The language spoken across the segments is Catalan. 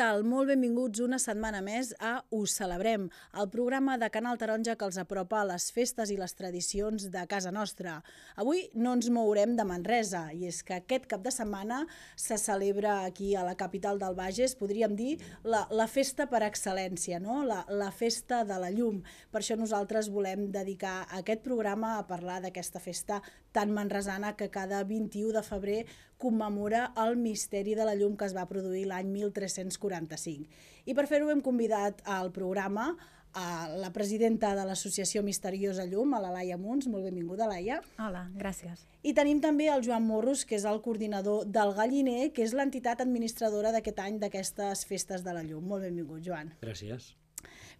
tal? Molt benvinguts una setmana més a Us Celebrem, el programa de Canal Taronja que els apropa a les festes i les tradicions de casa nostra. Avui no ens mourem de Manresa, i és que aquest cap de setmana se celebra aquí a la capital del Bages, podríem dir, la, la festa per excel·lència, no? la, la festa de la llum. Per això nosaltres volem dedicar aquest programa a parlar d'aquesta festa tan manresana que cada 21 de febrer commemora el misteri de la llum que es va produir l'any 1345. I per fer-ho hem convidat al programa a la presidenta de l'Associació Misteriosa Llum, a la Laia Munts. Molt benvinguda, Laia. Hola, gràcies. I tenim també el Joan Morros, que és el coordinador del Galliner, que és l'entitat administradora d'aquest any d'aquestes festes de la llum. Molt benvingut, Joan. Gràcies.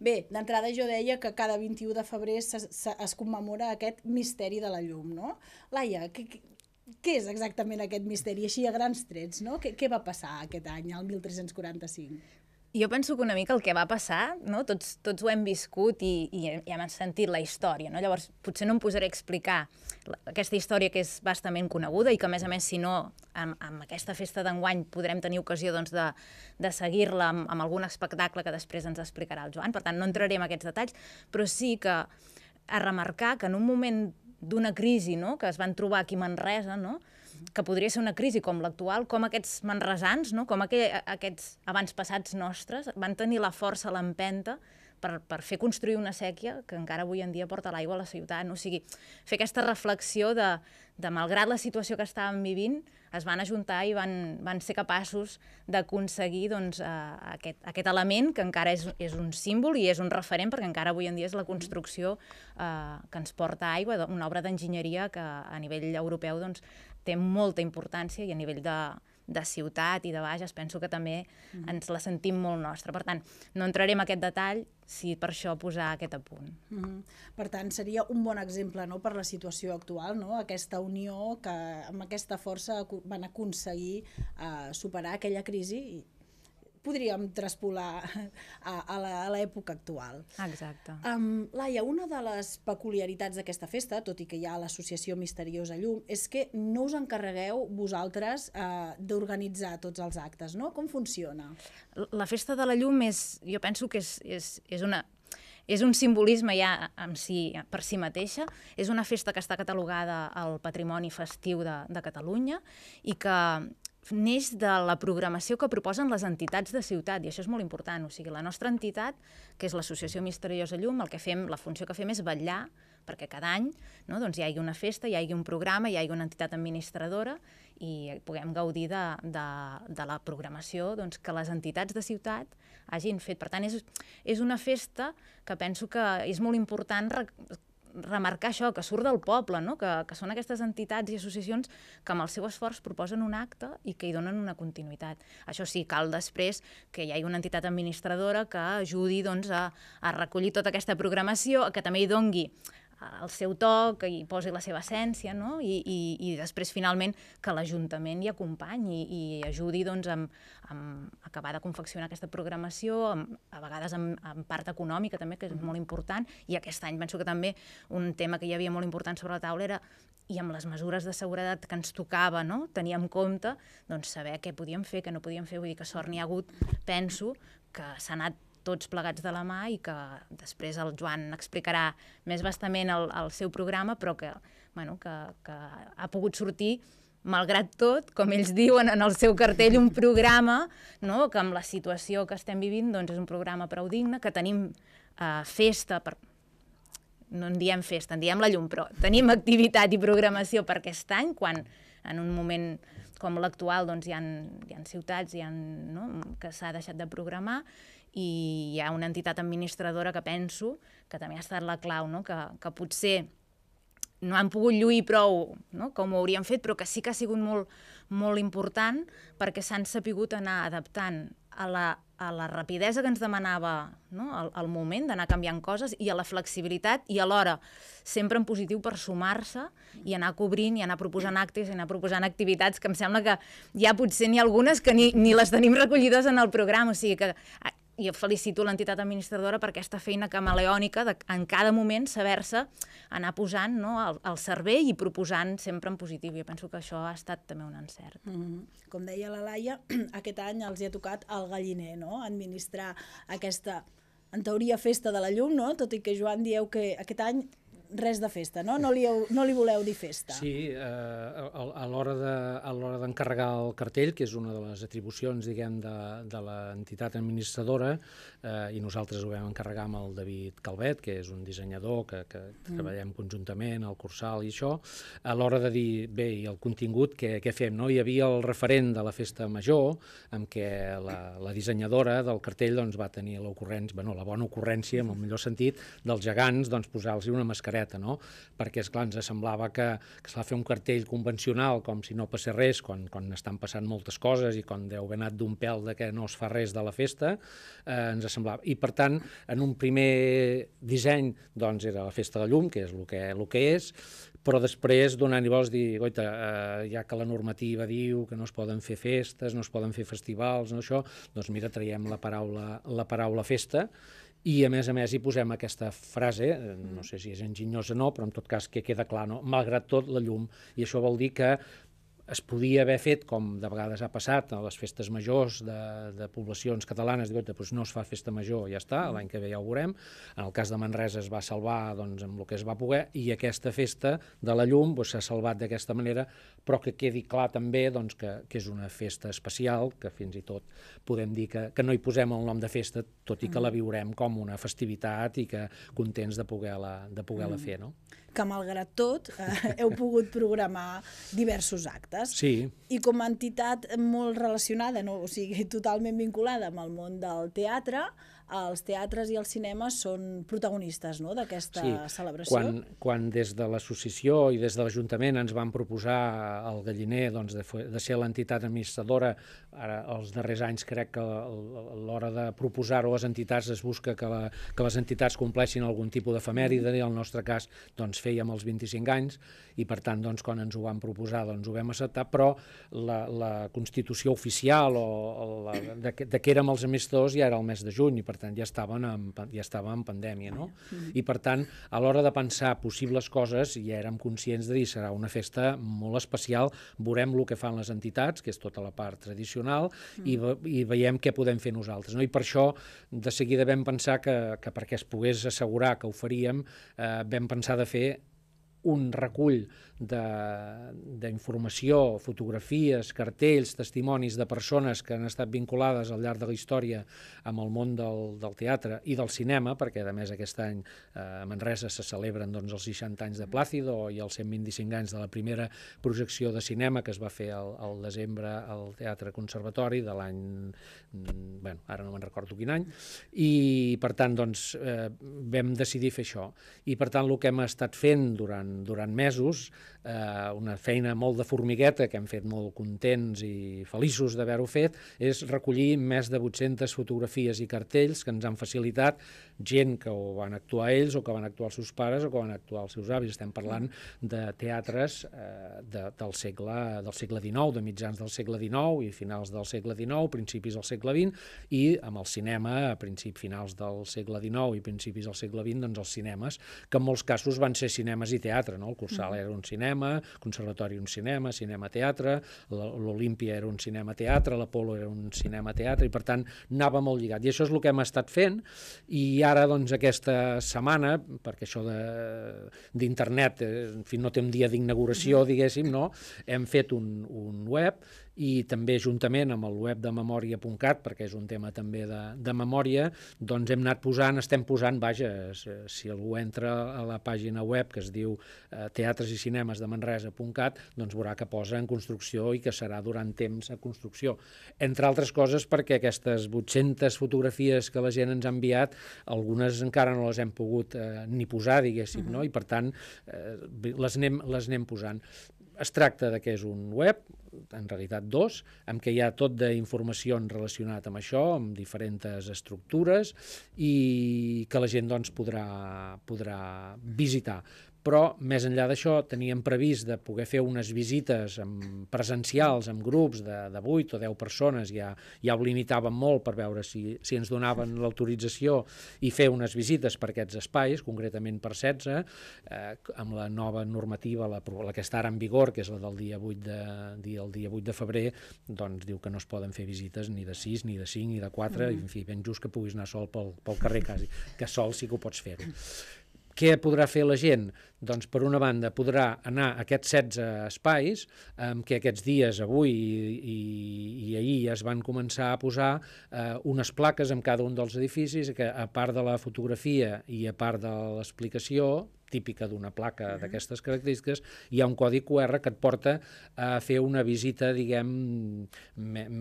Bé, d'entrada jo deia que cada 21 de febrer se, se, es commemora aquest misteri de la llum, no? Laia, què, què és exactament aquest misteri, així a grans trets, no? Què, què va passar aquest any, el 1345? Jo penso que una mica el que va passar, no? tots, tots ho hem viscut i, i, i hem sentit la història. No? Llavors, potser no em posaré a explicar aquesta història que és bastament coneguda i que, a més a més, si no, amb, amb aquesta festa d'enguany podrem tenir ocasió doncs, de, de seguir-la amb, amb algun espectacle que després ens explicarà el Joan. Per tant, no entraré en aquests detalls, però sí que a remarcar que en un moment d'una crisi no? que es van trobar aquí a Manresa, no? que podria ser una crisi com l'actual, com aquests manresans, no? com aquests abans passats nostres, van tenir la força, l'empenta, per, per fer construir una sèquia que encara avui en dia porta l'aigua a la ciutat. O sigui, fer aquesta reflexió de, de malgrat la situació que estàvem vivint, es van ajuntar i van, van ser capaços d'aconseguir doncs, uh, aquest, aquest element que encara és, és un símbol i és un referent perquè encara avui en dia és la construcció eh, que ens porta aigua, una obra d'enginyeria que a nivell europeu doncs, té molta importància i a nivell de, de ciutat i de Bages, penso que també mm. ens la sentim molt nostra. Per tant, no entrarem en aquest detall, si per això posar aquest apunt. Mm -hmm. Per tant, seria un bon exemple no, per la situació actual, no? aquesta unió que amb aquesta força van aconseguir eh, superar aquella crisi i, podríem traspolar a, a l'època actual. Exacte. Um, Laia, una de les peculiaritats d'aquesta festa, tot i que hi ha l'associació Misteriosa Llum, és que no us encarregueu vosaltres uh, d'organitzar tots els actes, no? Com funciona? La festa de la llum és, jo penso que és, és, és una és un simbolisme ja en si, per si mateixa, és una festa que està catalogada al Patrimoni Festiu de, de Catalunya i que neix de la programació que proposen les entitats de ciutat, i això és molt important. O sigui, la nostra entitat, que és l'Associació Misteriosa Llum, el que fem, la funció que fem és vetllar perquè cada any no, doncs hi hagi una festa, hi hagi un programa, hi hagi una entitat administradora i puguem gaudir de, de, de la programació doncs, que les entitats de ciutat hagin fet. Per tant, és, és una festa que penso que és molt important remarcar això, que surt del poble, no? que, que són aquestes entitats i associacions que amb el seu esforç proposen un acte i que hi donen una continuïtat. Això sí, cal després que hi hagi una entitat administradora que ajudi doncs, a, a recollir tota aquesta programació, que també hi dongui el seu toc, i posi la seva essència, no? I, i, i després, finalment, que l'Ajuntament hi acompanyi i, i ajudi doncs, amb, amb acabar de confeccionar aquesta programació, amb, a vegades amb, amb part econòmica també, que és mm-hmm. molt important, i aquest any penso que també un tema que hi havia molt important sobre la taula era i amb les mesures de seguretat que ens tocava no? tenir en compte, doncs saber què podíem fer, què no podíem fer, vull dir que sort n'hi ha hagut, penso, que s'ha anat tots plegats de la mà i que després el Joan explicarà més bastament el, el seu programa, però que, bueno, que, que ha pogut sortir malgrat tot, com ells diuen en el seu cartell, un programa no? que amb la situació que estem vivint doncs és un programa prou digne, que tenim eh, festa, per... no en diem festa, en diem la llum, però tenim activitat i programació per aquest any, quan en un moment com l'actual doncs, hi, ha, hi ha ciutats hi ha, no? que s'ha deixat de programar i hi ha una entitat administradora que penso que també ha estat la clau, no? que, que potser no han pogut lluir prou no? com ho haurien fet, però que sí que ha sigut molt, molt important perquè s'han sapigut anar adaptant a la, a la rapidesa que ens demanava no? el, el moment d'anar canviant coses i a la flexibilitat i alhora sempre en positiu per sumar-se i anar cobrint i anar proposant actes i anar proposant activitats que em sembla que ja potser n'hi ha algunes que ni, ni les tenim recollides en el programa, o sigui que i felicito l'entitat administradora per aquesta feina camaleònica de, en cada moment saber-se anar posant no, el, el servei i proposant sempre en positiu. Jo penso que això ha estat també un encert. Mm -hmm. Com deia la Laia, aquest any els hi ha tocat el galliner, no? administrar aquesta en teoria, festa de la llum, no? tot i que Joan dieu que aquest any res de festa, no? No li, heu, no li voleu dir festa. Sí, eh, a, a l'hora d'encarregar de, el cartell, que és una de les atribucions, diguem, de, de l'entitat administradora, eh, i nosaltres ho vam encarregar amb el David Calvet, que és un dissenyador que, que mm. treballem conjuntament al Cursal i això, a l'hora de dir, bé, i el contingut, què, què fem? No? Hi havia el referent de la Festa Major, amb què la, la dissenyadora del cartell doncs, va tenir l'ocurrència, bueno, la bona ocurrència, en el millor sentit, dels gegants, doncs, posar-los una mascareta, no? Perquè, esclar, ens semblava que, que s'ha de fer un cartell convencional, com si no passés res, quan, quan estan passant moltes coses i quan deu haver anat d'un pèl de que no es fa res de la festa, eh, ens semblava. I per tant, en un primer disseny doncs, era la festa de llum, que és el que, el que és, però després donant hi vols dir, goita, eh, ja que la normativa diu que no es poden fer festes, no es poden fer festivals, no això, doncs mira, traiem la paraula, la paraula festa i a més a més hi posem aquesta frase, eh, no sé si és enginyosa o no, però en tot cas que queda clar, no? malgrat tot la llum, i això vol dir que es podia haver fet, com de vegades ha passat a les festes majors de, de poblacions catalanes, diu, doncs no es fa festa major, ja està, mm. l'any que ve ja ho veurem. En el cas de Manresa es va salvar doncs, amb el que es va poder i aquesta festa de la llum doncs, s'ha doncs, salvat d'aquesta manera, però que quedi clar també doncs, que, que és una festa especial, que fins i tot podem dir que, que no hi posem el nom de festa, tot i que la mm. viurem com una festivitat i que contents de poder-la poder, -la, de poder -la mm. fer. No? que malgrat tot eh, heu pogut programar diversos actes. Sí. I com a entitat molt relacionada, no? o sigui, totalment vinculada amb el món del teatre, els teatres i els cinemes són protagonistes no?, d'aquesta sí. celebració. Quan, quan des de l'associació i des de l'Ajuntament ens van proposar el Galliner doncs, de, de ser l'entitat administradora, ara, els darrers anys crec que l'hora de proposar-ho a les entitats es busca que, la, que les entitats compleixin algun tipus d'efemèride, mm. i en el nostre cas doncs, fèiem els 25 anys, i per tant doncs, quan ens ho van proposar doncs, ho vam acceptar, però la, la Constitució oficial o, o la, de, de que érem els administradors ja era el mes de juny, i per tant ja estaven en, ja estava en pandèmia, no? Ah, mm. I per tant, a l'hora de pensar possibles coses, ja érem conscients de dir serà una festa molt especial, veurem el que fan les entitats, que és tota la part tradicional, mm. i, i veiem què podem fer nosaltres, no? I per això de seguida vam pensar que, que perquè es pogués assegurar que ho faríem, eh, vam pensar de fer un recull d'informació, fotografies, cartells, testimonis de persones que han estat vinculades al llarg de la història amb el món del, del teatre i del cinema, perquè a més aquest any eh, a Manresa se celebren doncs, els 60 anys de Plàcido i els 125 anys de la primera projecció de cinema que es va fer al, al desembre al Teatre Conservatori de l'any... Mm, bueno, ara no me'n recordo quin any, i per tant doncs, eh, vam decidir fer això. I per tant el que hem estat fent durant, durant mesos eh, una feina molt de formigueta que hem fet molt contents i feliços d'haver-ho fet, és recollir més de 800 fotografies i cartells que ens han facilitat gent que ho van actuar ells o que van actuar els seus pares o que van actuar els seus avis. Estem parlant de teatres eh, de, del, segle, del segle XIX, de mitjans del segle XIX i finals del segle XIX, principis del segle XX i amb el cinema a principis finals del segle XIX i principis del segle XX, doncs els cinemes, que en molts casos van ser cinemes i teatre, no? El Cursal mm -hmm. era un cinema, cinema, conservatori un cinema, cinema-teatre, l'Olímpia era un cinema-teatre, l'Apolo era un cinema-teatre, i per tant anava molt lligat. I això és el que hem estat fent, i ara doncs aquesta setmana, perquè això d'internet, eh, en fi, no té un dia d'inauguració, mm. diguéssim, no? hem fet un, un web i també juntament amb el web de memòria.cat, perquè és un tema també de, de memòria, doncs hem anat posant, estem posant, vaja, eh, si algú entra a la pàgina web que es diu eh, teatres i cinemes de Manresa.cat, doncs veurà que posa en construcció i que serà durant temps a construcció. Entre altres coses perquè aquestes 800 fotografies que la gent ens ha enviat, algunes encara no les hem pogut eh, ni posar, diguéssim, uh -huh. no? i per tant eh, les, anem, les anem posant. Es tracta de que és un web, en realitat dos, amb què hi ha tot d'informació relacionat amb això, amb diferents estructures, i que la gent doncs, podrà, podrà visitar però més enllà d'això teníem previst de poder fer unes visites amb, presencials amb grups de, de 8 o 10 persones, ja, ja ho limitàvem molt per veure si, si ens donaven l'autorització i fer unes visites per aquests espais, concretament per 16, eh, amb la nova normativa, la, la que està ara en vigor, que és la del dia 8 de, dia, el dia 8 de febrer, doncs diu que no es poden fer visites ni de 6, ni de 5, ni de 4, mm -hmm. i, en fi, ben just que puguis anar sol pel, pel carrer, quasi, que sol sí que ho pots fer. -ho. Què podrà fer la gent? Doncs, per una banda, podrà anar a aquests 16 espais, eh, que aquests dies, avui i, i, i ahir, ja es van començar a posar eh, unes plaques en cada un dels edificis, que a part de la fotografia i a part de l'explicació, típica d'una placa mm -hmm. d'aquestes característiques, hi ha un codi QR que et porta a fer una visita, diguem,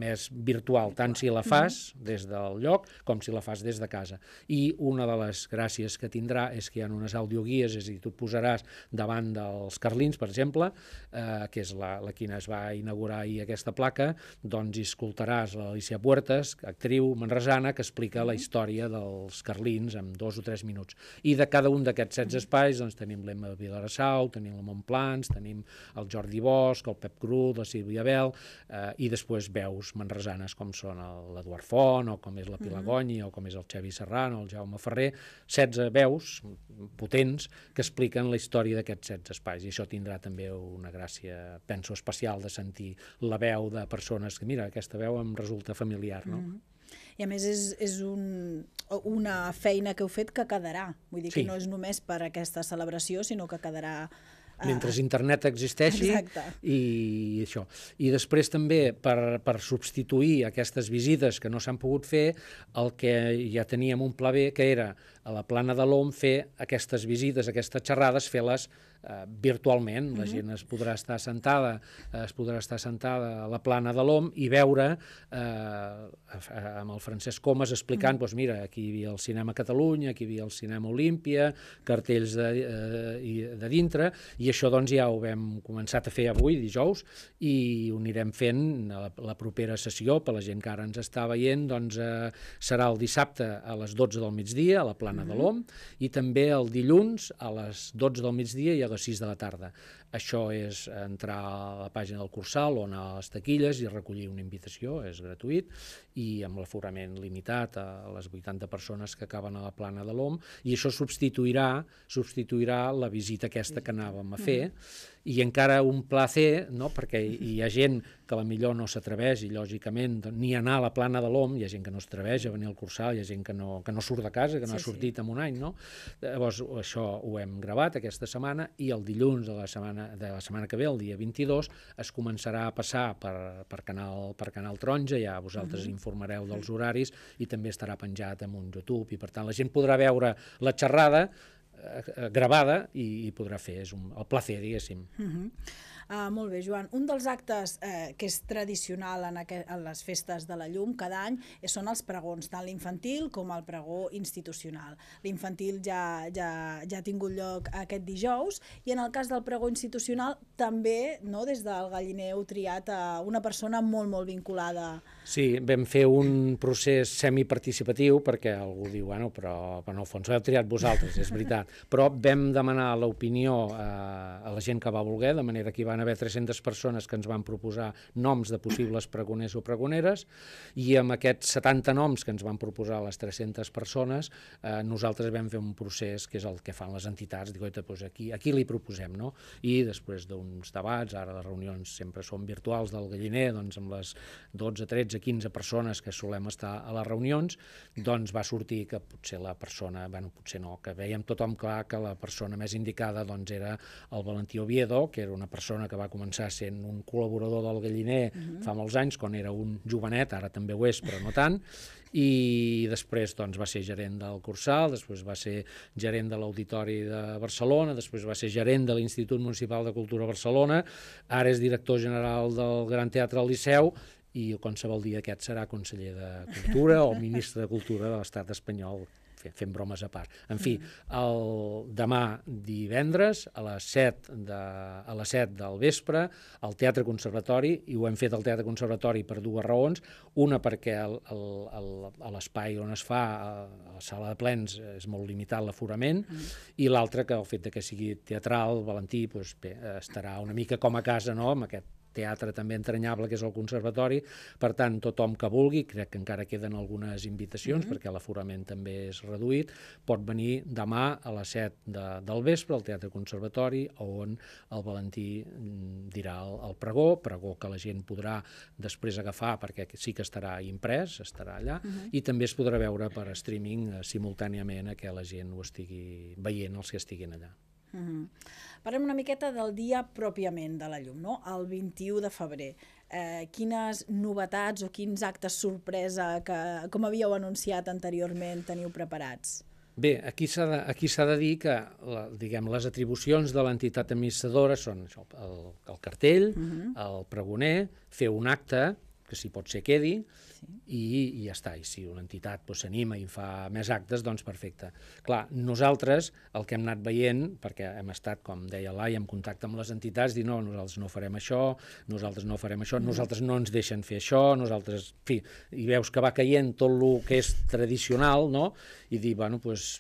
més virtual, tant si la fas des del lloc com si la fas des de casa. I una de les gràcies que tindrà és que hi ha unes audioguies, és a dir, tu posaràs davant dels Carlins, per exemple, eh, que és la, la quina es va inaugurar ahir aquesta placa, doncs hi escoltaràs l'Alicia Puertas, actriu manresana, que explica la història dels Carlins en dos o tres minuts. I de cada un d'aquests 16 espais doncs tenim l'Emma Vilarassau, tenim la Montplans, tenim el Jordi Bosch, el Pep Cru, la Sílvia Bel, eh, i després veus manresanes com són l'Eduard Font, o com és la Pilar mm -hmm. o com és el Xavi Serrano, el Jaume Ferrer, 16 veus potents que expliquen la història d'aquests 16 espais, i això tindrà també una gràcia, penso, especial de sentir la veu de persones que, mira, aquesta veu em resulta familiar, no? Mm -hmm i a més és, és un, una feina que heu fet que quedarà. Vull dir sí. que no és només per aquesta celebració, sinó que quedarà eh, mentre internet existeixi Exacte. i això. I després també per, per substituir aquestes visites que no s'han pogut fer, el que ja teníem un pla B que era a la plana de l'OM fer aquestes visites, aquestes xerrades, fer-les Eh, virtualment, la mhm. gent es podrà estar sentada, eh, es podrà estar sentada a la plana de l'OM i veure eh, amb el Francesc Comas explicant, mm. doncs mira, aquí hi havia el cinema Catalunya, aquí hi havia el cinema Olímpia, cartells de, eh, de dintre, i això doncs ja ho hem començat a fer avui, dijous, i ho anirem fent a la, la propera sessió, per la gent que ara ens està veient, doncs eh, serà el dissabte a les 12 del migdia a la plana de mhm. l'OM, i també el dilluns a les 12 del migdia i a a 6 de la tarda. Això és entrar a la pàgina del Cursal o anar a les taquilles i recollir una invitació, és gratuït, i amb l'aforament limitat a les 80 persones que acaben a la plana de l'OM, i això substituirà substituirà la visita aquesta que anàvem a fer, mm -hmm i encara un pla C, no? perquè hi ha gent que la millor no s'atreveix i lògicament doncs, ni anar a la plana de l'OM, hi ha gent que no s'atreveix a venir al cursal, hi ha gent que no, que no surt de casa, que no sí, ha sortit sí. en un any, no? Llavors això ho hem gravat aquesta setmana i el dilluns de la setmana, de la setmana que ve, el dia 22, es començarà a passar per, per, canal, per Canal Taronja, ja vosaltres uh -huh. informareu dels horaris i també estarà penjat en un YouTube i per tant la gent podrà veure la xerrada Eh, gravada i, i podrà fer, és un, el placer, diguéssim. Uh mhm. -huh. ah, molt bé, Joan. Un dels actes eh, que és tradicional en, aquest, en les festes de la llum cada any eh, són els pregons, tant l'infantil com el pregó institucional. L'infantil ja, ja, ja ha tingut lloc aquest dijous i en el cas del pregó institucional també, no, des del Gallineu triat a una persona molt, molt vinculada a Sí, vam fer un procés semiparticipatiu perquè algú diu, bueno, però en el fons ho heu triat vosaltres, és veritat. Però vam demanar l'opinió a, eh, a la gent que va voler, de manera que hi van haver 300 persones que ens van proposar noms de possibles pregoners o pregoneres i amb aquests 70 noms que ens van proposar les 300 persones eh, nosaltres vam fer un procés que és el que fan les entitats, dic, oita, doncs aquí, aquí li proposem, no? I després d'uns debats, ara les reunions sempre són virtuals del galliner, doncs amb les 12, 13, 13-15 persones que solem estar a les reunions, doncs va sortir que potser la persona, bueno, potser no, que veiem tothom clar que la persona més indicada doncs era el Valentí Oviedo, que era una persona que va començar sent un col·laborador del Galliner uh mhm. -huh. fa molts anys, quan era un jovenet, ara també ho és, però no tant, i després doncs, va ser gerent del Cursal, després va ser gerent de l'Auditori de Barcelona, després va ser gerent de l'Institut Municipal de Cultura Barcelona, ara és director general del Gran Teatre al Liceu i qualsevol dia aquest serà conseller de Cultura o ministre de Cultura de l'estat espanyol fent bromes a part. En fi, el demà divendres a les 7, de, a les 7 del vespre al Teatre Conservatori, i ho hem fet al Teatre Conservatori per dues raons, una perquè l'espai on es fa, a la sala de plens, és molt limitat l'aforament, mm. i l'altra que el fet de que sigui teatral, Valentí, doncs bé, estarà una mica com a casa, no?, amb aquest teatre també entranyable que és el Conservatori, per tant, tothom que vulgui, crec que encara queden algunes invitacions, mm -hmm. perquè l'aforament també és reduït, pot venir demà a les 7 de, del vespre al Teatre Conservatori, on el Valentí mm, dirà el, el pregó, pregó que la gent podrà després agafar, perquè sí que estarà imprès, estarà allà, mm -hmm. i també es podrà veure per streaming eh, simultàniament a que la gent ho estigui veient, els que estiguin allà. Mm -hmm. Parlem una miqueta del dia pròpiament de la llum, no? el 21 de febrer. Eh, quines novetats o quins actes sorpresa que, com havíeu anunciat anteriorment, teniu preparats? Bé, aquí s'ha de, de dir que la, diguem, les atribucions de l'entitat administradora són això, el, el cartell, uh mm-hmm. -huh. el pregoner, fer un acte, que si pot ser quedi, sí. i, i ja està. I si una entitat doncs, s'anima doncs, i fa més actes, doncs perfecte. Clar, nosaltres el que hem anat veient, perquè hem estat, com deia l'Ai, en contacte amb les entitats, dir no, nosaltres no farem això, nosaltres no farem això, mm. nosaltres no ens deixen fer això, nosaltres... En fi, i veus que va caient tot el que és tradicional, no? I dir, bueno, doncs,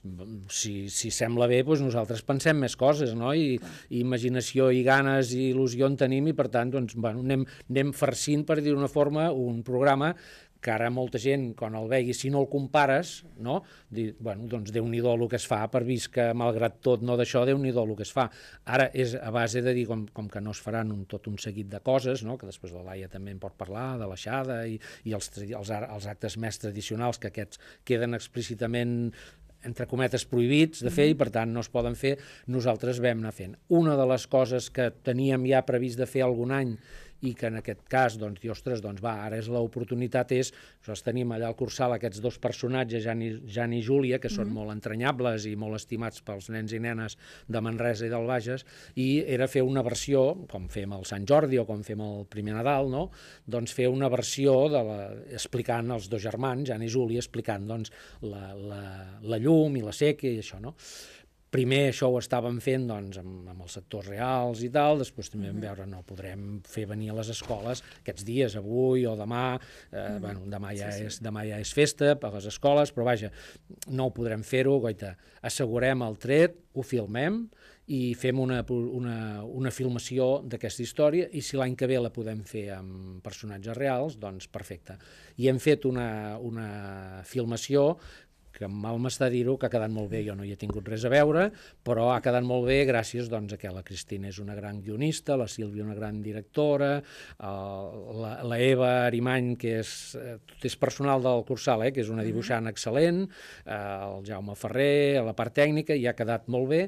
si, si sembla bé, doncs nosaltres pensem més coses, no? I, i imaginació i ganes i il·lusió en tenim i, per tant, doncs, bueno, anem, anem farcint, per dir d'una forma, un programa que ara molta gent, quan el vegi, si no el compares, no? Di, bueno, doncs Déu-n'hi-do el que es fa, per vist que, malgrat tot, no d'això, Déu-n'hi-do el que es fa. Ara és a base de dir, com, com que no es faran un, tot un seguit de coses, no? que després la Laia també en pot parlar, de l'aixada i, i els, els, els actes més tradicionals, que aquests queden explícitament entre cometes prohibits de fer i mm-hmm. per tant no es poden fer, nosaltres vam anar fent. Una de les coses que teníem ja previst de fer algun any i que en aquest cas, doncs, dir, ostres, doncs va, ara és l'oportunitat és, nosaltres tenim allà al Cursal aquests dos personatges, Jan i, Jan i Júlia, que són mm -hmm. molt entranyables i molt estimats pels nens i nenes de Manresa i del Bages, i era fer una versió, com fem el Sant Jordi o com fem el primer Nadal, no? doncs fer una versió de la, explicant els dos germans, Jan i Júlia, explicant doncs, la, la, la llum i la seca i això, no? primer això ho estàvem fent doncs, amb, amb els sectors reals i tal, després també mm -hmm. veure, no, podrem fer venir a les escoles aquests dies, avui o demà, eh, mm -hmm. bueno, demà ja, sí, sí. És, demà ja és festa a les escoles, però vaja, no ho podrem fer-ho, goita, assegurem el tret, ho filmem i fem una, una, una filmació d'aquesta història i si l'any que ve la podem fer amb personatges reals, doncs perfecte. I hem fet una, una filmació que mal m'està dir-ho, que ha quedat molt bé, jo no hi he tingut res a veure, però ha quedat molt bé gràcies doncs, a que la Cristina és una gran guionista, la Sílvia una gran directora, el, eh, la, la Eva Arimany, que és, tot eh, és personal del Cursal, eh, que és una mm-hmm. dibuixant excel·lent, eh, el Jaume Ferrer, la part tècnica, i ha quedat molt bé,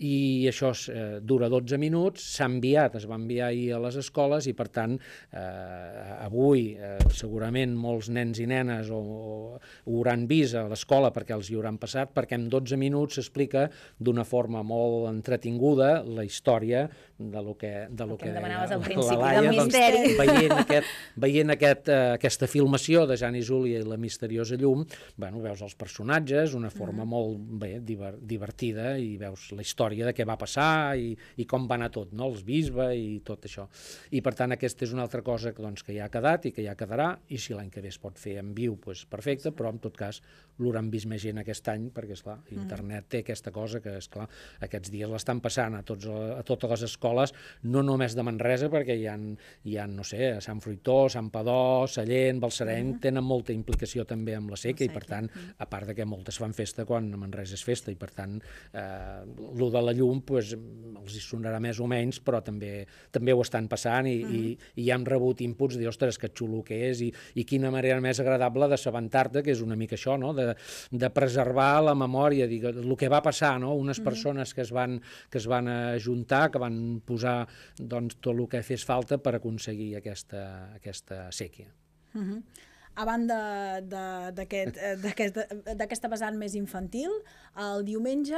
i això es, eh, dura 12 minuts, s'ha enviat, es va enviar ahir a les escoles i per tant eh, avui eh, segurament molts nens i nenes o, o ho hauran vist a l'escola perquè els hi hauran passat, perquè en 12 minuts s'explica d'una forma molt entretinguda la història de lo que, de lo que, que deia al la Laia, doncs, veient, aquest, veient aquest, eh, aquesta filmació de Jan i Júlia i la misteriosa llum, bueno, veus els personatges, una forma mm. molt bé, divertida i veus la història història de què va passar i, i com va anar tot, no? els bisbe i tot això. I per tant aquesta és una altra cosa que, doncs, que ja ha quedat i que ja quedarà i si l'any que ve es pot fer en viu, doncs perfecte, però en tot cas l'hauran vist més gent aquest any perquè, és clar, mm. internet té aquesta cosa que, és clar, aquests dies l'estan passant a, tots, a totes les escoles, no només de Manresa perquè hi ha, hi ha no sé, a Sant Fruitó, Sant Padó, Sallent, Balsareny, mm. tenen molta implicació també amb la seca, i per tant, a part de que moltes fan festa quan a Manresa és festa i per tant eh, el de a la llum doncs, els hi sonarà més o menys, però també, també ho estan passant i, mm -hmm. i, mm-hmm. i han rebut inputs de, ostres, que xulo que és i, i quina manera més agradable de d'assabentar-te, que és una mica això, no? de, de preservar la memòria, digue, el que va passar, no? unes mm -hmm. persones que es, van, que es van ajuntar, que van posar doncs, tot el que fes falta per aconseguir aquesta, aquesta sèquia. Mm -hmm a banda eh, d'aquesta vessant més infantil, el diumenge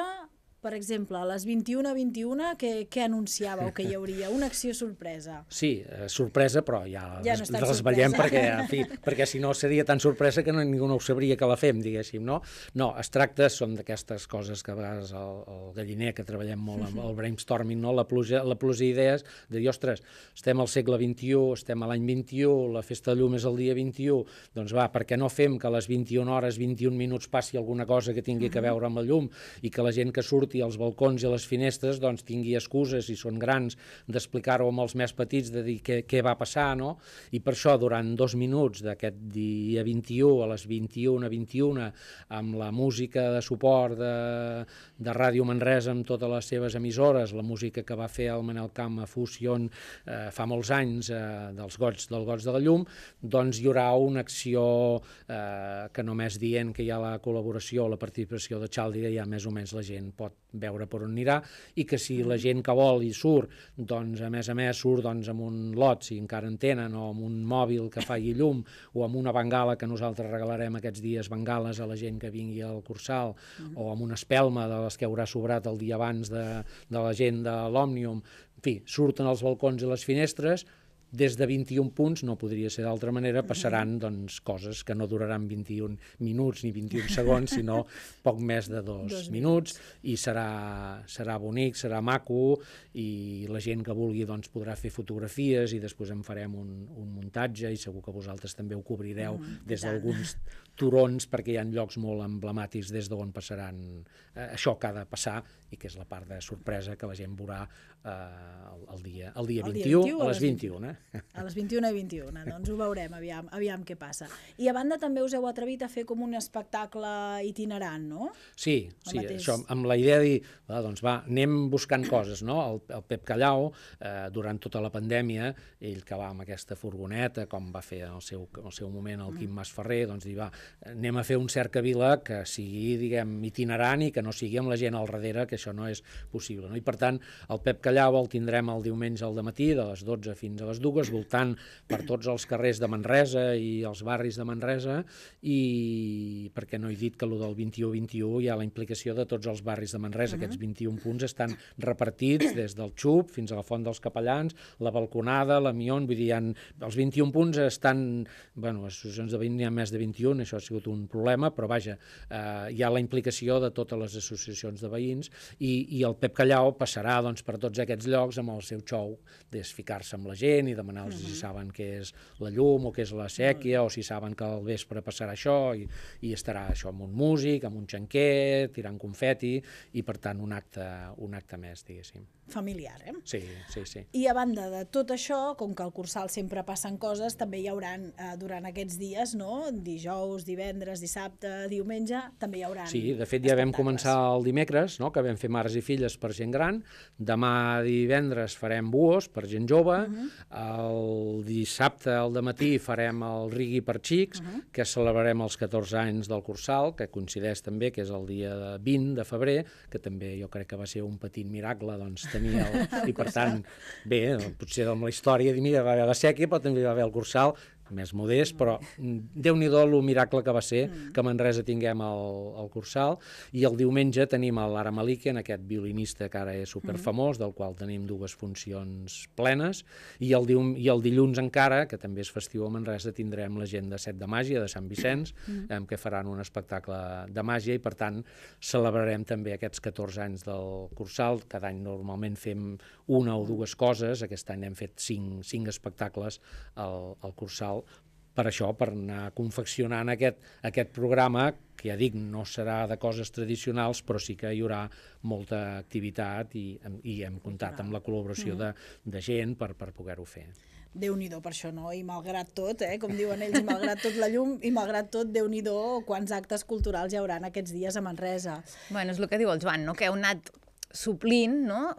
per exemple, a les 21.21, què, què anunciàveu que hi hauria? Una acció sorpresa. Sí, eh, sorpresa, però ja, ja no les veiem perquè, en fi, perquè si no seria tan sorpresa que no, ningú no ho sabria que la fem, diguéssim, no? No, es tracta, són d'aquestes coses que a vegades el, el galliner, que treballem molt amb el brainstorming, no? la, pluja, la pluja d'idees, de dir, ostres, estem al segle XXI, estem a l'any XXI, la festa de llum és el dia 21, doncs va, per què no fem que a les 21 hores, 21 minuts passi alguna cosa que tingui que mm. veure amb la llum i que la gent que surt i als balcons i a les finestres doncs, tingui excuses, i són grans, d'explicar-ho amb els més petits, de dir què, què va passar, no? I per això, durant dos minuts d'aquest dia 21 a les 21 a 21, amb la música de suport de, de Ràdio Manresa amb totes les seves emissores, la música que va fer el Manel Camp a Fusion eh, fa molts anys eh, dels gots, del gots de la llum, doncs hi haurà una acció eh, que només dient que hi ha la col·laboració, la participació de Xaldi, ja més o menys la gent pot veure per on anirà, i que si la mm. gent que vol i surt, doncs a més a més surt doncs, amb un lot, si encara en tenen, o amb un mòbil que faci llum, o amb una bengala que nosaltres regalarem aquests dies, bengales a la gent que vingui al Cursal, uh mm. -huh. o amb una espelma de les que haurà sobrat el dia abans de, de la gent de l'Òmnium, en fi, surten als balcons i les finestres, des de 21 punts, no podria ser d'altra manera, passaran doncs, coses que no duraran 21 minuts ni 21 segons, sinó poc més de dos, dos minuts, i serà, serà bonic, serà maco, i la gent que vulgui doncs, podrà fer fotografies i després en farem un, un muntatge i segur que vosaltres també ho cobrireu mm, des d'alguns turons, perquè hi ha llocs molt emblemàtics des d'on passaran eh, això que ha de passar i que és la part de sorpresa que la gent veurà eh, el, el, dia, el dia el 21, dia 21 a les 21. Eh? A les 21 i 21, doncs ho veurem, aviam, aviam què passa. I a banda també us heu atrevit a fer com un espectacle itinerant, no? Sí, el sí mateix... això, amb la idea de dir, va, doncs va, anem buscant coses, no? El, el Pep Callau, eh, durant tota la pandèmia, ell que va amb aquesta furgoneta, com va fer en el seu, en el seu moment el Quim mm. Masferrer, doncs dir, va, anem a fer un cercavila que sigui, diguem, itinerant i que no sigui amb la gent al darrere, que això no és possible. No? I per tant, el Pep Callau el tindrem el diumenge al matí de les 12 fins a les 2, voltant per tots els carrers de Manresa i els barris de Manresa, i perquè no he dit que el del 21-21 hi ha la implicació de tots els barris de Manresa. Uh -huh. Aquests 21 punts estan repartits des del Xup fins a la Font dels Capellans, la Balconada, la Mion, vull dir, els 21 punts estan, bueno, a associacions de veïns n'hi ha més de 21, això això ha sigut un problema, però vaja, eh, hi ha la implicació de totes les associacions de veïns i, i el Pep Callau passarà doncs, per tots aquests llocs amb el seu xou d'esficar-se amb la gent i demanar-los uh -huh. si mhm. saben què és la llum o què és la sèquia uh -huh. o si saben que al vespre passarà això i, i estarà això amb un músic, amb un xanquer, tirant confeti i per tant un acte, un acte més, diguéssim familiar. Eh? Sí, sí, sí. I a banda de tot això, com que al Cursal sempre passen coses, també hi haurà eh, durant aquests dies, no? dijous, divendres, dissabte, diumenge, també hi haurà. Sí, de fet ja vam començar el dimecres, no? que vam fer mares i filles per gent gran, demà divendres farem buos per gent jove, uh mhm. -huh. el dissabte al matí farem el rigui per xics, uh mhm. -huh. que celebrarem els 14 anys del Cursal, que coincideix també que és el dia 20 de febrer, que també jo crec que va ser un petit miracle doncs, tenia. El, I per tant, bé, potser amb la història, mira, va haver la sèquia, però també va haver el Cursal, més modest, però déu nhi el miracle que va ser mm. que que Manresa tinguem el, el Cursal, i el diumenge tenim l'Ara en aquest violinista que ara és superfamós, mm. del qual tenim dues funcions plenes, i el, dium, i el dilluns encara, que també és festiu a Manresa, tindrem la gent de Set de Màgia, de Sant Vicenç, amb mm. que faran un espectacle de màgia, i per tant celebrarem també aquests 14 anys del Cursal, cada any normalment fem una o dues coses, aquest any hem fet cinc, cinc espectacles al, al Cursal, per això, per anar confeccionant aquest, aquest programa, que ja dic, no serà de coses tradicionals, però sí que hi haurà molta activitat i, i hem comptat amb la col·laboració de, de gent per, per poder-ho fer déu nhi per això, no? I malgrat tot, eh? com diuen ells, i malgrat tot la llum, i malgrat tot, déu nhi quants actes culturals hi en aquests dies a Manresa. Bueno, és el que diu el Joan, no? que heu anat suplint no?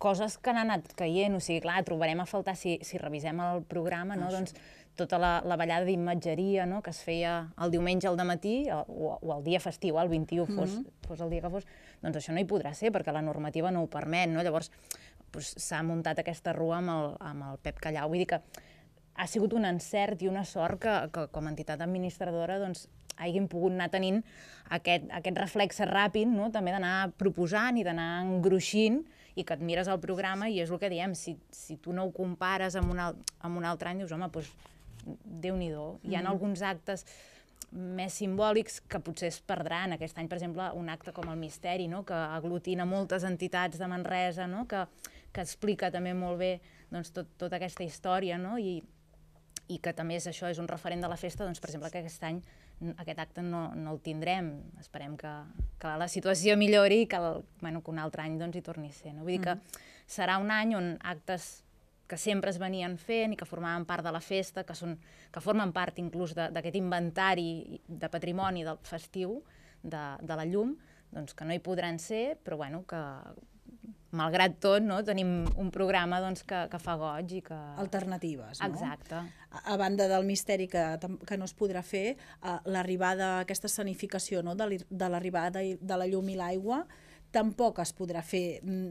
coses que han anat caient, o sigui, clar, trobarem a faltar si, si revisem el programa, no? Ah, doncs, tota la, la ballada d'imatgeria no? que es feia el diumenge al matí o, o el dia festiu, el 21, fos, mm -hmm. fos, fos el dia que fos, doncs això no hi podrà ser perquè la normativa no ho permet. No? Llavors s'ha doncs, muntat aquesta rua amb el, amb el Pep Callau. Vull dir que ha sigut un encert i una sort que, que com a entitat administradora doncs, hagin pogut anar tenint aquest, aquest reflex ràpid, no? també d'anar proposant i d'anar engruixint i que et mires el programa i és el que diem, si, si tu no ho compares amb un, alt, amb un altre any, dius, home, doncs Déu-n'hi-do. Hi ha mm -hmm. alguns actes més simbòlics que potser es perdran. Aquest any, per exemple, un acte com el Misteri, no? que aglutina moltes entitats de Manresa, no? que, que explica també molt bé doncs, tot, tota aquesta història no? I, i que també és això és un referent de la festa, doncs, per exemple, que aquest any aquest acte no, no el tindrem. Esperem que, que la situació millori i que, el, bueno, que un altre any doncs, hi torni a ser. No? Vull dir mm -hmm. que mm-hmm. serà un any on actes que sempre es venien fent i que formaven part de la festa, que, són, que formen part inclús d'aquest inventari de patrimoni del festiu, de, de la llum, doncs que no hi podran ser, però bueno, que malgrat tot, no, tenim un programa doncs, que, que fa goig i que... Alternatives, no? Exacte. A, a banda del misteri que, que no es podrà fer, eh, l'arribada, aquesta escenificació no, de l'arribada de la llum i l'aigua, tampoc es podrà fer mm,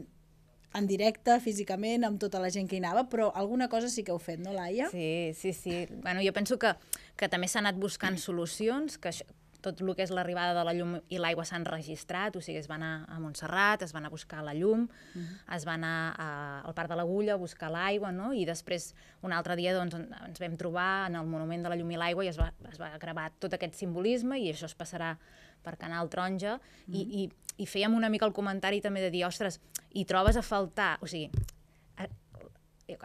en directe, físicament, amb tota la gent que hi anava, però alguna cosa sí que heu fet, no, Laia? Sí, sí, sí. Bueno, jo penso que, que també s'ha anat buscant solucions, que això, tot el que és l'arribada de la llum i l'aigua s'han registrat, o sigui, es va anar a Montserrat, es va anar a buscar la llum, uh mhm. -huh. es va anar a, al Parc de l'Agulla a buscar l'aigua, no? i després un altre dia doncs, ens vam trobar en el Monument de la Llum i l'Aigua i es va, es va gravar tot aquest simbolisme i això es passarà per Canal Taronja, mm -hmm. i, mm-hmm. i, i fèiem una mica el comentari també de dir, ostres, i trobes a faltar, o sigui,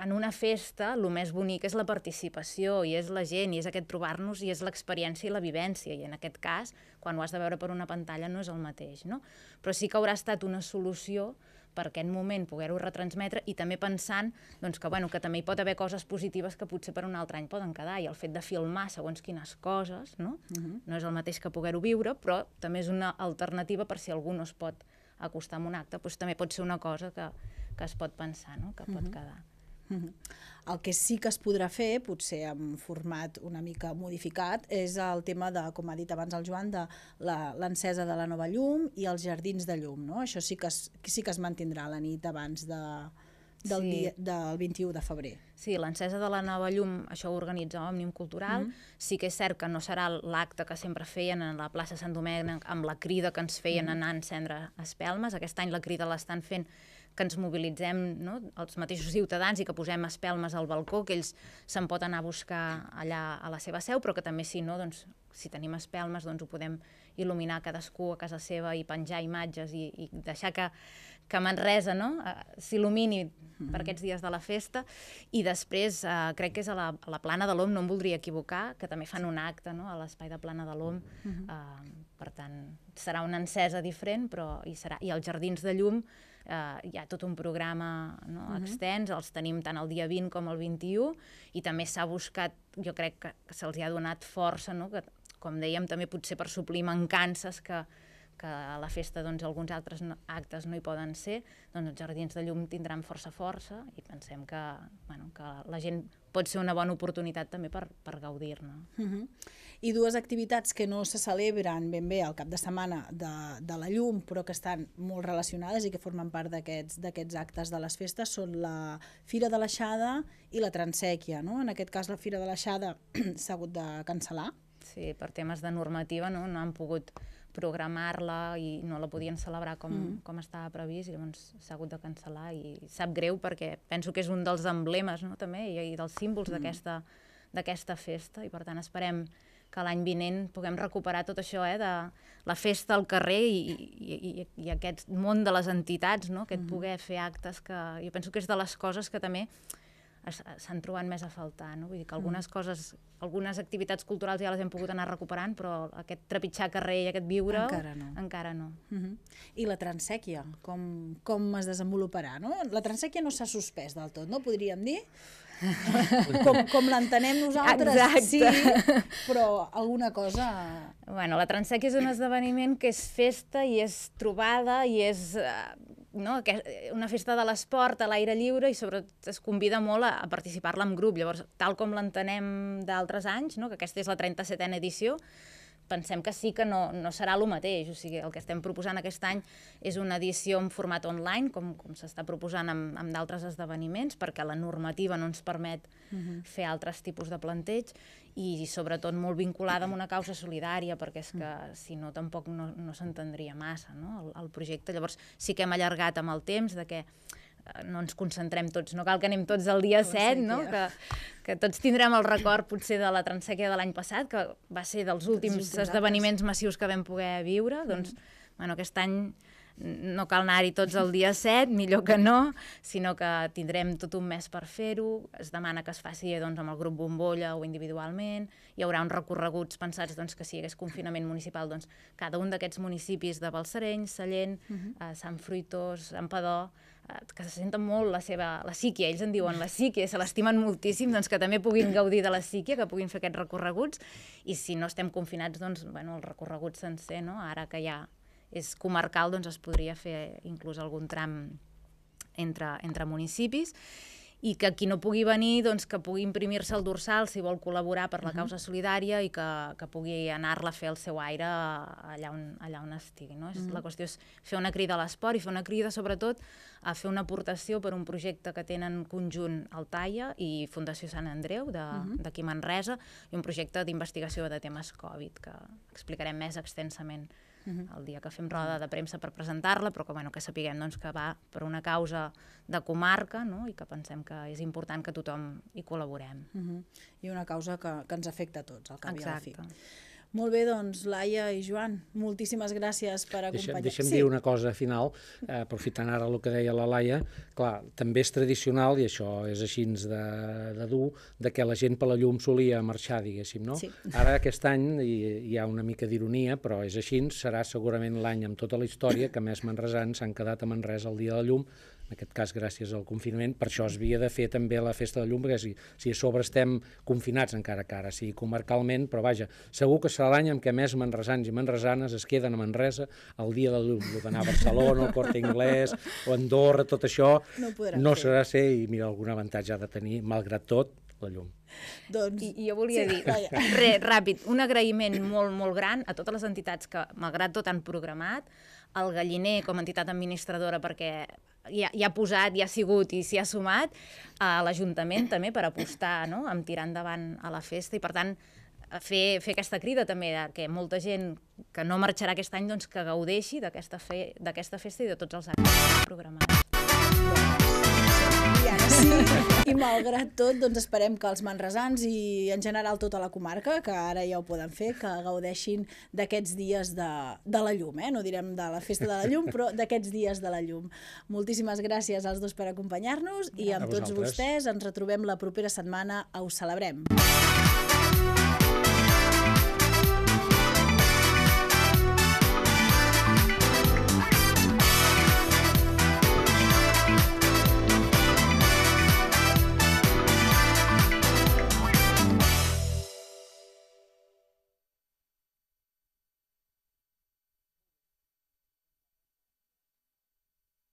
en una festa el més bonic és la participació i és la gent i és aquest trobar-nos i és l'experiència i la vivència i en aquest cas quan ho has de veure per una pantalla no és el mateix no? però sí que haurà estat una solució per aquest moment poder-ho retransmetre i també pensant doncs, que, bueno, que també hi pot haver coses positives que potser per un altre any poden quedar i el fet de filmar segons quines coses no, uh mhm. -huh. no és el mateix que poder-ho viure, però també és una alternativa per si algú no es pot acostar a un acte, doncs també pot ser una cosa que, que es pot pensar, no? que pot uh mhm. -huh. quedar. Mhm. El que sí que es podrà fer, potser en format una mica modificat, és el tema de, com ha dit abans el Joan, de l'encesa de la nova llum i els jardins de llum, no? Això sí que es, sí que es mantindrà a la nit abans de, del, sí. dia, del 21 de febrer. Sí, l'encesa de la nova llum, això ho organitza Òmnium Cultural. Mm -hmm. Sí que és cert que no serà l'acte que sempre feien a la plaça Sant Domènec amb la crida que ens feien mm -hmm. anar a encendre espelmes. Aquest any la crida l'estan fent que ens mobilitzem no? els mateixos ciutadans i que posem espelmes al balcó, que ells se'n pot anar a buscar allà a la seva seu, però que també si no, doncs, si tenim espelmes, doncs ho podem il·luminar cadascú a casa seva i penjar imatges i, i deixar que, que Manresa no? Eh, s'il·lumini mm -hmm. per aquests dies de la festa. I després, eh, crec que és a la, a la Plana de l'OM, no em voldria equivocar, que també fan un acte no? a l'espai de Plana de l'OM. Mm -hmm. eh, per tant, serà una encesa diferent, però hi serà. I els Jardins de Llum, eh, hi ha tot un programa no, uh mhm. -huh. extens, els tenim tant el dia 20 com el 21, i també s'ha buscat, jo crec que, que se'ls ha donat força, no, que, com dèiem, també potser per suplir mancances que, que a la festa doncs, alguns altres actes no hi poden ser, doncs els Jardins de Llum tindran força força i pensem que, bueno, que la gent pot ser una bona oportunitat també per, per gaudir-ne. Uh mhm. -huh. I dues activitats que no se celebren ben bé al cap de setmana de, de la llum, però que estan molt relacionades i que formen part d'aquests actes de les festes, són la Fira de l'Aixada i la Transèquia. No? En aquest cas, la Fira de l'Aixada s'ha hagut de cancel·lar. Sí, per temes de normativa no, no han pogut programar-la i no la podien celebrar com, mm. com estava previst i llavors s'ha hagut de cancel·lar i sap greu perquè penso que és un dels emblemes no, també i, i dels símbols mm. d'aquesta festa i per tant esperem que l'any vinent puguem recuperar tot això eh, de la festa al carrer i, i, i, i aquest món de les entitats, no? aquest mm. poder fer actes que jo penso que és de les coses que també s'han trobat més a faltar, no? Vull dir que mm. algunes coses, algunes activitats culturals ja les hem pogut anar recuperant, però aquest trepitjar carrer i aquest viure... Encara no. Encara no. Mm -hmm. I la transèquia, com, com es desenvoluparà, no? La transèquia no s'ha suspès del tot, no? Podríem dir com, com l'entenem nosaltres, Exacte. sí, però alguna cosa... Bueno, la transèquia és un esdeveniment que és festa i és trobada i és... Eh, no, que eh, una festa de l'esport a l'aire lliure i sobretot es convida molt a, a participar-la en grup. Llavors, tal com l'entenem d'altres anys, no, que aquesta és la 37a edició, pensem que sí que no, no serà el mateix. O sigui, el que estem proposant aquest any és una edició en format online, com, com s'està proposant amb, amb d'altres esdeveniments, perquè la normativa no ens permet uh -huh. fer altres tipus de planteig, i, sobretot molt vinculada amb una causa solidària, perquè és que mm. si no tampoc no, no s'entendria massa no? el, el projecte. Llavors sí que hem allargat amb el temps de que eh, no ens concentrem tots, no cal que anem tots el dia 7, no? que, que tots tindrem el record potser de la transsèquia de l'any passat, que va ser dels últims, esdeveniments massius que vam poder viure, doncs, mm. bueno, aquest any no cal anar-hi tots el dia 7, millor que no, sinó que tindrem tot un mes per fer-ho, es demana que es faci doncs, amb el grup bombolla o individualment, hi haurà uns recorreguts pensats doncs, que si hi hagués confinament municipal, doncs, cada un d'aquests municipis de Balsareny, Sallent, uh mhm. -huh. eh, Sant Fruitós, Empadó, eh, que se senten molt la seva, la psíquia, ells en diuen la psíquia, se l'estimen moltíssim, doncs que també puguin gaudir de la psíquia, que puguin fer aquests recorreguts, i si no estem confinats, doncs, bueno, el recorregut sencer, no? Ara que ja és comarcal, doncs es podria fer inclús algun tram entre, entre municipis i que qui no pugui venir, doncs que pugui imprimir-se el dorsal si vol col·laborar per la causa solidària i que, que pugui anar-la a fer el seu aire allà on, allà on estigui. No? És, -huh. La qüestió és fer una crida a l'esport i fer una crida, sobretot, a fer una aportació per un projecte que tenen conjunt Altaia i Fundació Sant Andreu, d'aquí de -huh. Manresa, i un projecte d'investigació de temes Covid, que explicarem més extensament -huh. el dia que fem roda de premsa per presentar-la, però que, bueno, que sapiguem doncs, que va per una causa de comarca no? i que pensem que és important que tothom hi col·laborem. Uh -huh. I una causa que, que ens afecta a tots, al cap Exacte. i a la fi. Molt bé, doncs, Laia i Joan, moltíssimes gràcies per acompanyar. Deixa'm, deixa'm sí. dir una cosa final, eh, aprofitant ara el que deia la Laia. Clar, també és tradicional, i això és així de, de dur, de que la gent per la llum solia marxar, diguéssim, no? Sí. Ara aquest any, hi, hi ha una mica d'ironia, però és així, serà segurament l'any amb tota la història que més manresans s'han quedat a Manresa el dia de la llum, en aquest cas gràcies al confinament, per això es havia de fer també la festa de llum, perquè si, si a sobre estem confinats encara que ara sigui comarcalment, però vaja, segur que serà l'any en què més manresans i manresanes es queden a Manresa el dia de llum, d'anar a Barcelona, el Corte Inglés, o Andorra, tot això, no, no serà ser, i mira, algun avantatge ha de tenir, malgrat tot, la llum. Doncs... I, I jo volia sí, dir, vaja. re, ràpid, un agraïment molt, molt gran a totes les entitats que, malgrat tot, han programat, el Galliner com a entitat administradora perquè hi ha, hi ha posat, hi ha sigut i s'hi ha sumat a l'Ajuntament també per apostar no? en tirar endavant a la festa i per tant fer, fer aquesta crida també de que molta gent que no marxarà aquest any doncs que gaudeixi d'aquesta fe, festa i de tots els actes programats. Sí. I malgrat tot, doncs esperem que els manresans i en general tota la comarca, que ara ja ho poden fer, que gaudeixin d'aquests dies de, de la llum, eh? no direm de la festa de la llum, però d'aquests dies de la llum. Moltíssimes gràcies als dos per acompanyar-nos i amb tots vostès ens retrobem la propera setmana a Ho Celebrem. Música